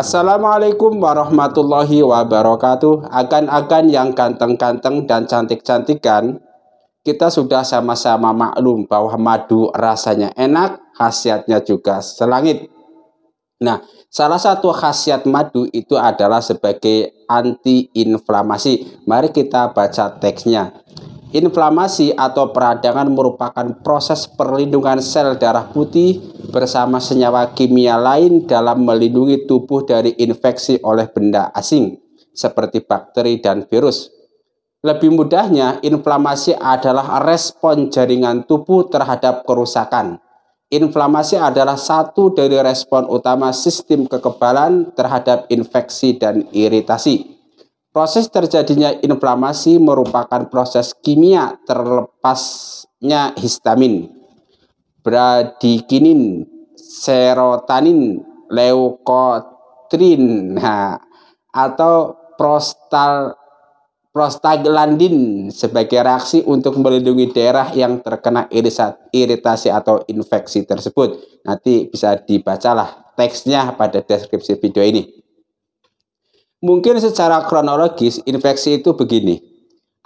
Assalamualaikum warahmatullahi wabarakatuh. Akan-akan yang ganteng-ganteng dan cantik cantikan Kita sudah sama-sama maklum bahwa madu rasanya enak, khasiatnya juga selangit. Nah, salah satu khasiat madu itu adalah sebagai antiinflamasi. Mari kita baca teksnya. Inflamasi atau peradangan merupakan proses perlindungan sel darah putih bersama senyawa kimia lain dalam melindungi tubuh dari infeksi oleh benda asing seperti bakteri dan virus. Lebih mudahnya, inflamasi adalah respon jaringan tubuh terhadap kerusakan. Inflamasi adalah satu dari respon utama sistem kekebalan terhadap infeksi dan iritasi. Proses terjadinya inflamasi merupakan proses kimia terlepasnya histamin bradikinin, serotanin, leukotrin, atau prostal prostaglandin sebagai reaksi untuk melindungi daerah yang terkena iritasi atau infeksi tersebut. Nanti bisa dibacalah teksnya pada deskripsi video ini. Mungkin secara kronologis infeksi itu begini.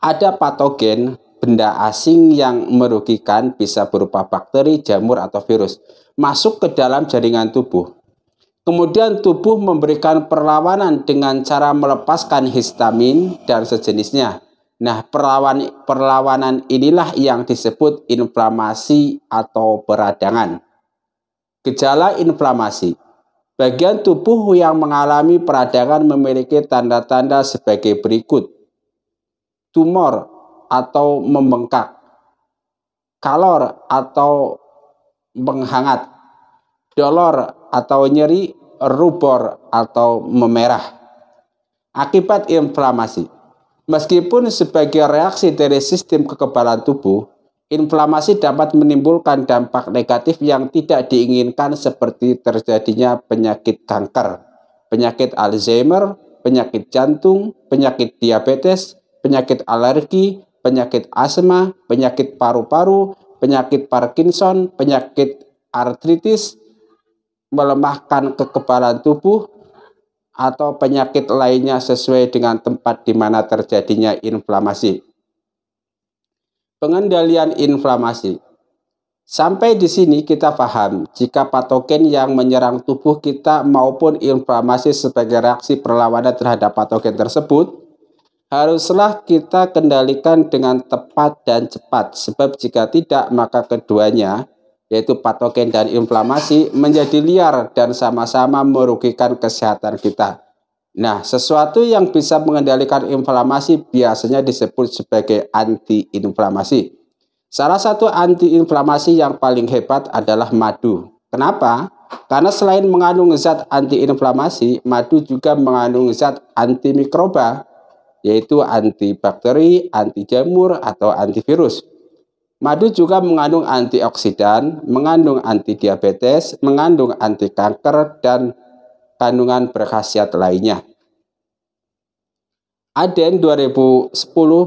Ada patogen benda asing yang merugikan bisa berupa bakteri, jamur, atau virus masuk ke dalam jaringan tubuh. Kemudian tubuh memberikan perlawanan dengan cara melepaskan histamin dan sejenisnya. Nah, perlawan, perlawanan inilah yang disebut inflamasi atau peradangan. Gejala inflamasi Bagian tubuh yang mengalami peradangan memiliki tanda-tanda sebagai berikut. Tumor atau membengkak, kalor atau menghangat, dolor atau nyeri, rubor atau memerah. Akibat inflamasi. Meskipun sebagai reaksi dari sistem kekebalan tubuh, inflamasi dapat menimbulkan dampak negatif yang tidak diinginkan seperti terjadinya penyakit kanker, penyakit Alzheimer, penyakit jantung, penyakit diabetes, penyakit alergi, penyakit asma, penyakit paru-paru, penyakit Parkinson, penyakit artritis, melemahkan kekebalan tubuh, atau penyakit lainnya sesuai dengan tempat di mana terjadinya inflamasi. Pengendalian inflamasi. Sampai di sini kita paham jika patogen yang menyerang tubuh kita maupun inflamasi sebagai reaksi perlawanan terhadap patogen tersebut haruslah kita kendalikan dengan tepat dan cepat. Sebab jika tidak, maka keduanya, yaitu patogen dan inflamasi, menjadi liar dan sama-sama merugikan kesehatan kita. Nah, sesuatu yang bisa mengendalikan inflamasi biasanya disebut sebagai antiinflamasi. Salah satu antiinflamasi yang paling hebat adalah madu. Kenapa? Karena selain mengandung zat antiinflamasi, madu juga mengandung zat antimikroba yaitu antibakteri, anti jamur, atau antivirus. Madu juga mengandung antioksidan, mengandung anti diabetes, mengandung anti kanker, dan kandungan berkhasiat lainnya. Aden 2010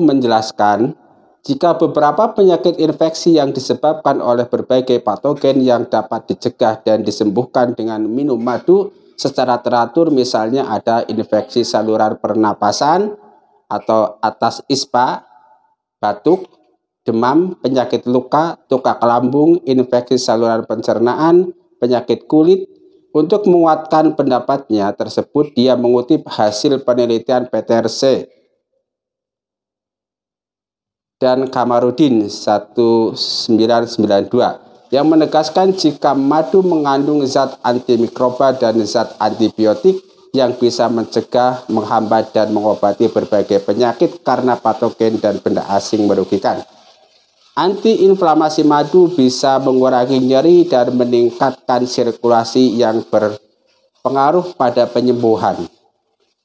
menjelaskan, jika beberapa penyakit infeksi yang disebabkan oleh berbagai patogen yang dapat dicegah dan disembuhkan dengan minum madu secara teratur misalnya ada infeksi saluran pernapasan, atau atas ispa, batuk, demam, penyakit luka, tukak lambung, infeksi saluran pencernaan, penyakit kulit. Untuk menguatkan pendapatnya tersebut, dia mengutip hasil penelitian PTRC dan Kamarudin 1992 yang menegaskan jika madu mengandung zat antimikroba dan zat antibiotik yang bisa mencegah, menghambat, dan mengobati berbagai penyakit karena patogen dan benda asing merugikan. Antiinflamasi madu bisa mengurangi nyeri dan meningkatkan sirkulasi yang berpengaruh pada penyembuhan.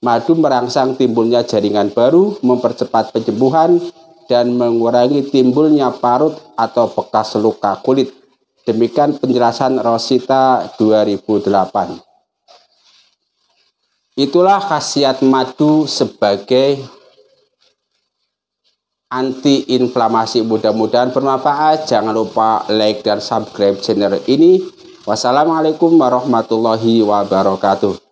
Madu merangsang timbulnya jaringan baru, mempercepat penyembuhan, dan mengurangi timbulnya parut atau bekas luka kulit. Demikian penjelasan Rosita 2008. Itulah khasiat madu sebagai antiinflamasi. Mudah-mudahan bermanfaat. Jangan lupa like dan subscribe channel ini. Wassalamualaikum warahmatullahi wabarakatuh.